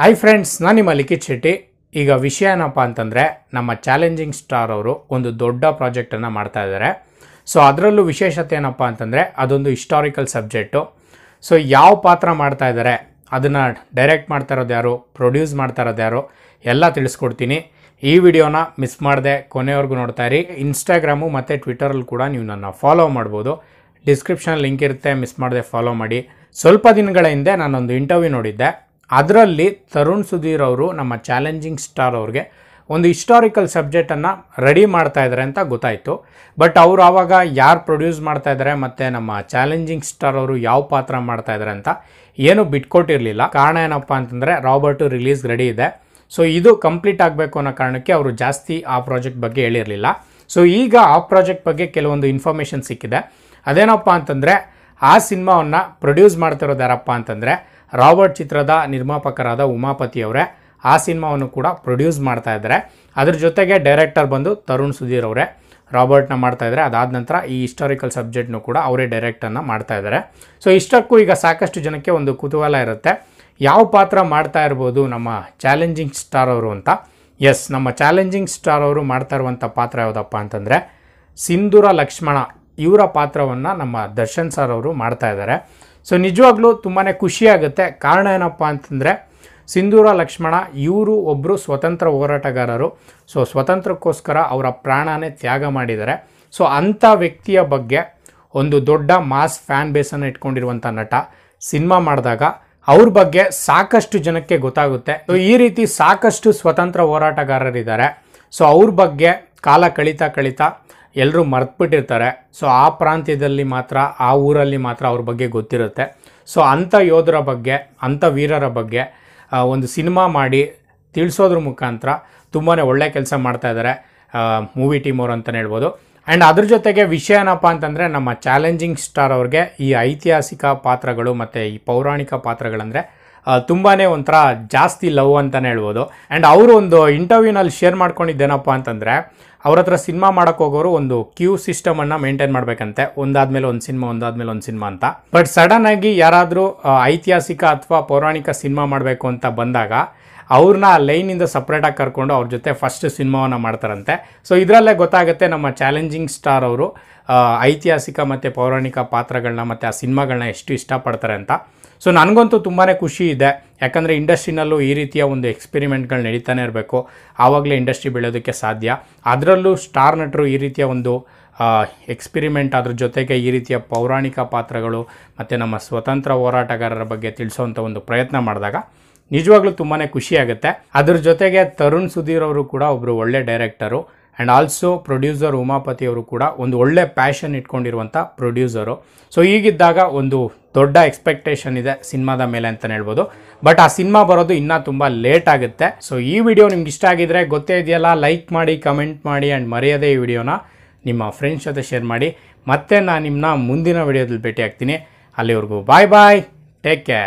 hi friends ನಾನು ನಿಮ್ಮ ಲಿಖಿತ್ ಶೆಟ್ಟಿ ಈಗ ವಿಷಯ ಏನಪ್ಪ ಅಂತಂದರೆ ನಮ್ಮ ಚಾಲೆಂಜಿಂಗ್ ಸ್ಟಾರ್ ಅವರು ಒಂದು ದೊಡ್ಡ ಪ್ರಾಜೆಕ್ಟನ್ನು ಮಾಡ್ತಾ ಇದ್ದಾರೆ ಸೊ ಅದರಲ್ಲೂ ವಿಶೇಷತೆ ಏನಪ್ಪ ಅಂತಂದರೆ ಅದೊಂದು ಹಿಸ್ಟಾರಿಕಲ್ ಸಬ್ಜೆಕ್ಟು ಸೊ ಯಾವ ಪಾತ್ರ ಮಾಡ್ತಾ ಇದ್ದಾರೆ ಅದನ್ನು ಡೈರೆಕ್ಟ್ ಮಾಡ್ತಾ ಇರೋದು ಯಾರು ಪ್ರೊಡ್ಯೂಸ್ ಮಾಡ್ತಾ ಇರೋದು ಯಾರು ಎಲ್ಲ ತಿಳಿಸ್ಕೊಡ್ತೀನಿ ಈ ವಿಡಿಯೋನ ಮಿಸ್ ಮಾಡದೆ ಕೊನೆಯವರೆಗೂ ನೋಡ್ತಾ ಇರಿ ಇನ್ಸ್ಟಾಗ್ರಾಮು ಮತ್ತು ಟ್ವಿಟರಲ್ಲಿ ಕೂಡ ನೀವು ನನ್ನ ಫಾಲೋ ಮಾಡ್ಬೋದು ಡಿಸ್ಕ್ರಿಪ್ಷನ್ ಲಿಂಕ್ ಇರುತ್ತೆ ಮಿಸ್ ಮಾಡದೆ ಫಾಲೋ ಮಾಡಿ ಸ್ವಲ್ಪ ದಿನಗಳ ಹಿಂದೆ ನಾನೊಂದು ಇಂಟರ್ವ್ಯೂ ನೋಡಿದ್ದೆ ಅದರಲ್ಲಿ ತರುಣ್ ಸುಧೀರ್ ಅವರು ನಮ್ಮ ಚಾಲೆಂಜಿಂಗ್ ಸ್ಟಾರ್ ಅವ್ರಿಗೆ ಒಂದು ಹಿಸ್ಟಾರಿಕಲ್ ಸಬ್ಜೆಕ್ಟನ್ನು ರೆಡಿ ಮಾಡ್ತಾ ಇದ್ದಾರೆ ಅಂತ ಗೊತ್ತಾಯಿತು ಬಟ್ ಅವರು ಆವಾಗ ಯಾರು ಪ್ರೊಡ್ಯೂಸ್ ಮಾಡ್ತಾ ಇದ್ದಾರೆ ಮತ್ತು ನಮ್ಮ ಚಾಲೆಂಜಿಂಗ್ ಸ್ಟಾರ್ ಅವರು ಯಾವ ಪಾತ್ರ ಮಾಡ್ತಾ ಇದ್ದಾರೆ ಅಂತ ಏನು ಬಿಟ್ಕೊಟ್ಟಿರಲಿಲ್ಲ ಕಾರಣ ಏನಪ್ಪ ಅಂತಂದರೆ ರಾಬರ್ಟು ರಿಲೀಸ್ ರೆಡಿ ಇದೆ ಸೊ ಇದು ಕಂಪ್ಲೀಟ್ ಆಗಬೇಕು ಅನ್ನೋ ಕಾರಣಕ್ಕೆ ಅವರು ಜಾಸ್ತಿ ಆ ಪ್ರಾಜೆಕ್ಟ್ ಬಗ್ಗೆ ಹೇಳಿರಲಿಲ್ಲ ಸೊ ಈಗ ಆ ಪ್ರಾಜೆಕ್ಟ್ ಬಗ್ಗೆ ಕೆಲವೊಂದು ಇನ್ಫಾರ್ಮೇಷನ್ ಸಿಕ್ಕಿದೆ ಅದೇನಪ್ಪ ಅಂತಂದರೆ ಆ ಸಿನಿಮಾವನ್ನು ಪ್ರೊಡ್ಯೂಸ್ ಮಾಡ್ತಿರೋದು ಯಾರಪ್ಪ ಅಂತಂದರೆ ರಾಬರ್ಟ್ ಚಿತ್ರದ ನಿರ್ಮಾಪಕರಾದ ಉಮಾಪತಿ ಅವರೇ ಆ ಸಿನಿಮಾವನ್ನು ಕೂಡ ಪ್ರೊಡ್ಯೂಸ್ ಮಾಡ್ತಾ ಇದ್ದಾರೆ ಅದ್ರ ಜೊತೆಗೆ ಡೈರೆಕ್ಟರ್ ಬಂದು ತರುಣ್ ಸುಧೀರ್ ಅವರೇ ರಾಬರ್ಟ್ನ ಮಾಡ್ತಾ ಇದ್ದಾರೆ ಅದಾದ ನಂತರ ಈ ಹಿಸ್ಟಾರಿಕಲ್ ಸಬ್ಜೆಕ್ಟ್ನು ಕೂಡ ಅವರೇ ಡೈರೆಕ್ಟನ್ನು ಮಾಡ್ತಾ ಇದ್ದಾರೆ ಸೊ ಇಷ್ಟಕ್ಕೂ ಈಗ ಸಾಕಷ್ಟು ಜನಕ್ಕೆ ಒಂದು ಕುತೂಹಲ ಇರುತ್ತೆ ಯಾವ ಪಾತ್ರ ಮಾಡ್ತಾ ಇರ್ಬೋದು ನಮ್ಮ ಚಾಲೆಂಜಿಂಗ್ ಸ್ಟಾರ್ ಅವರು ಅಂತ ಎಸ್ ನಮ್ಮ ಚಾಲೆಂಜಿಂಗ್ ಸ್ಟಾರ್ ಅವರು ಮಾಡ್ತಾ ಇರುವಂಥ ಪಾತ್ರ ಯಾವುದಪ್ಪ ಅಂತಂದರೆ ಸಿಂಧೂರ ಲಕ್ಷ್ಮಣ ಇವರ ಪಾತ್ರವನ್ನು ನಮ್ಮ ದರ್ಶನ್ ಸರ್ ಅವರು ಮಾಡ್ತಾ ಇದ್ದಾರೆ ಸೊ ನಿಜವಾಗ್ಲೂ ತುಂಬಾ ಖುಷಿಯಾಗುತ್ತೆ ಕಾರಣ ಏನಪ್ಪ ಅಂತಂದರೆ ಸಿಂಧೂರ ಲಕ್ಷ್ಮಣ ಇವರು ಒಬ್ಬರು ಸ್ವತಂತ್ರ ಹೋರಾಟಗಾರರು ಸೊ ಸ್ವತಂತ್ರಕ್ಕೋಸ್ಕರ ಅವರ ಪ್ರಾಣನೇ ತ್ಯಾಗ ಮಾಡಿದ್ದಾರೆ ಸೊ ಅಂಥ ವ್ಯಕ್ತಿಯ ಬಗ್ಗೆ ಒಂದು ದೊಡ್ಡ ಮಾಸ್ ಫ್ಯಾನ್ ಬೇಸನ್ನು ಇಟ್ಕೊಂಡಿರುವಂಥ ನಟ ಸಿನಿಮಾ ಮಾಡಿದಾಗ ಅವ್ರ ಬಗ್ಗೆ ಸಾಕಷ್ಟು ಜನಕ್ಕೆ ಗೊತ್ತಾಗುತ್ತೆ ಸೊ ಈ ರೀತಿ ಸಾಕಷ್ಟು ಸ್ವತಂತ್ರ ಹೋರಾಟಗಾರರಿದ್ದಾರೆ ಸೊ ಅವ್ರ ಬಗ್ಗೆ ಕಾಲ ಕಳೀತಾ ಕಳೀತಾ ಎಲ್ಲರೂ ಮರ್ತ್ಬಿಟ್ಟಿರ್ತಾರೆ ಸೊ ಆ ಪ್ರಾಂತ್ಯದಲ್ಲಿ ಮಾತ್ರ ಆ ಊರಲ್ಲಿ ಮಾತ್ರ ಅವ್ರ ಬಗ್ಗೆ ಗೊತ್ತಿರುತ್ತೆ ಸೊ ಅಂಥ ಯೋಧರ ಬಗ್ಗೆ ಅಂಥ ವೀರರ ಬಗ್ಗೆ ಒಂದು ಸಿನಿಮಾ ಮಾಡಿ ತಿಳಿಸೋದ್ರ ಮುಖಾಂತರ ತುಂಬಾ ಒಳ್ಳೆ ಕೆಲಸ ಇದ್ದಾರೆ ಮೂವಿ ಟೀಮ್ ಅವರು ಅಂತಲೇ ಹೇಳ್ಬೋದು ಆ್ಯಂಡ್ ಅದ್ರ ಜೊತೆಗೆ ವಿಷಯ ಏನಪ್ಪ ಅಂತಂದರೆ ನಮ್ಮ ಚಾಲೆಂಜಿಂಗ್ ಸ್ಟಾರ್ ಅವ್ರಿಗೆ ಈ ಐತಿಹಾಸಿಕ ಪಾತ್ರಗಳು ಮತ್ತು ಈ ಪೌರಾಣಿಕ ಪಾತ್ರಗಳಂದರೆ ತುಂಬಾ ಒಂಥರ ಜಾಸ್ತಿ ಲವ್ ಅಂತಲೇ ಹೇಳ್ಬೋದು ಆ್ಯಂಡ್ ಅವರು ಒಂದು ಇಂಟರ್ವ್ಯೂನಲ್ಲಿ ಶೇರ್ ಮಾಡ್ಕೊಂಡಿದ್ದೇನಪ್ಪ ಅಂತಂದರೆ ಅವ್ರ ಹತ್ರ ಸಿನಿಮಾ ಮಾಡೋಕ್ಕೆ ಹೋಗೋರು ಒಂದು ಕ್ಯೂ ಸಿಸ್ಟಮನ್ನು ಮೇಂಟೈನ್ ಮಾಡಬೇಕಂತೆ ಒಂದಾದ್ಮೇಲೆ ಒಂದು ಸಿನಿಮಾ ಒಂದಾದ್ಮೇಲೆ ಒಂದು ಸಿನಿಮಾ ಅಂತ ಬಟ್ ಸಡನ್ನಾಗಿ ಯಾರಾದರೂ ಐತಿಹಾಸಿಕ ಅಥವಾ ಪೌರಾಣಿಕ ಸಿನಿಮಾ ಮಾಡಬೇಕು ಅಂತ ಬಂದಾಗ ಅವ್ರನ್ನ ಲೈನಿಂದ ಸಪ್ರೇಟಾಗಿ ಕರ್ಕೊಂಡು ಅವ್ರ ಜೊತೆ ಫಸ್ಟ್ ಸಿನಿಮಾವನ್ನು ಮಾಡ್ತಾರಂತೆ ಸೊ ಇದರಲ್ಲೇ ಗೊತ್ತಾಗುತ್ತೆ ನಮ್ಮ ಚಾಲೆಂಜಿಂಗ್ ಸ್ಟಾರ್ ಅವರು ಐತಿಹಾಸಿಕ ಮತ್ತು ಪೌರಾಣಿಕ ಪಾತ್ರಗಳನ್ನ ಮತ್ತು ಆ ಸಿನಿಮಾಗಳನ್ನ ಎಷ್ಟು ಇಷ್ಟಪಡ್ತಾರೆ ಅಂತ ಸೊ ನನಗಂತೂ ತುಂಬಾ ಖುಷಿ ಇದೆ ಯಾಕಂದರೆ ಇಂಡಸ್ಟ್ರಿನಲ್ಲೂ ಈ ರೀತಿಯ ಒಂದು ಎಕ್ಸ್ಪೆರಿಮೆಂಟ್ಗಳು ನಡೀತಾನೆ ಇರಬೇಕು ಆವಾಗಲೇ ಇಂಡಸ್ಟ್ರಿ ಬೆಳೆಯೋದಕ್ಕೆ ಸಾಧ್ಯ ಅದರಲ್ಲೂ ಸ್ಟಾರ್ ನಟರು ಈ ರೀತಿಯ ಒಂದು ಎಕ್ಸ್ಪಿರಿಮೆಂಟ್ ಅದ್ರ ಜೊತೆಗೆ ಈ ರೀತಿಯ ಪೌರಾಣಿಕ ಪಾತ್ರಗಳು ಮತ್ತು ನಮ್ಮ ಸ್ವತಂತ್ರ ಹೋರಾಟಗಾರರ ಬಗ್ಗೆ ತಿಳಿಸೋವಂಥ ಒಂದು ಪ್ರಯತ್ನ ಮಾಡಿದಾಗ ನಿಜವಾಗ್ಲೂ ತುಂಬಾ ಖುಷಿಯಾಗುತ್ತೆ ಅದ್ರ ಜೊತೆಗೆ ತರುಣ್ ಸುಧೀರ್ ಅವರು ಕೂಡ ಒಬ್ಬರು ಒಳ್ಳೆ ಡೈರೆಕ್ಟರು ಆ್ಯಂಡ್ ಆಲ್ಸೋ ಪ್ರೊಡ್ಯೂಸರ್ ಅವರು ಕೂಡ ಒಂದು ಒಳ್ಳೆ ಪ್ಯಾಷನ್ ಇಟ್ಕೊಂಡಿರುವಂಥ ಪ್ರೊಡ್ಯೂಸರು ಸೊ ಈಗಿದ್ದಾಗ ಒಂದು ದೊಡ್ಡ ಎಕ್ಸ್ಪೆಕ್ಟೇಷನ್ ಇದೆ ಸಿನಿಮಾದ ಮೇಲೆ ಅಂತಲೇ ಹೇಳ್ಬೋದು ಬಟ್ ಆ ಸಿನಿಮಾ ಬರೋದು ಇನ್ನೂ ತುಂಬ ಲೇಟ್ ಆಗುತ್ತೆ ಸೊ ಈ ವಿಡಿಯೋ ನಿಮ್ಗೆ ಇಷ್ಟ ಆಗಿದ್ರೆ ಗೊತ್ತೇ ಇದೆಯಲ್ಲ ಲೈಕ್ ಮಾಡಿ ಕಮೆಂಟ್ ಮಾಡಿ ಆ್ಯಂಡ್ ಮರೆಯದೇ ಈ ವಿಡಿಯೋನ ನಿಮ್ಮ ಫ್ರೆಂಡ್ಸ್ ಜೊತೆ ಶೇರ್ ಮಾಡಿ ಮತ್ತೆ ನಾನು ನಿಮ್ಮನ್ನ ಮುಂದಿನ ವಿಡಿಯೋದಲ್ಲಿ ಭೇಟಿ ಆಗ್ತೀನಿ ಅಲ್ಲಿವರೆಗೂ ಬಾಯ್ ಬಾಯ್ ಟೇಕ್ ಕೇರ್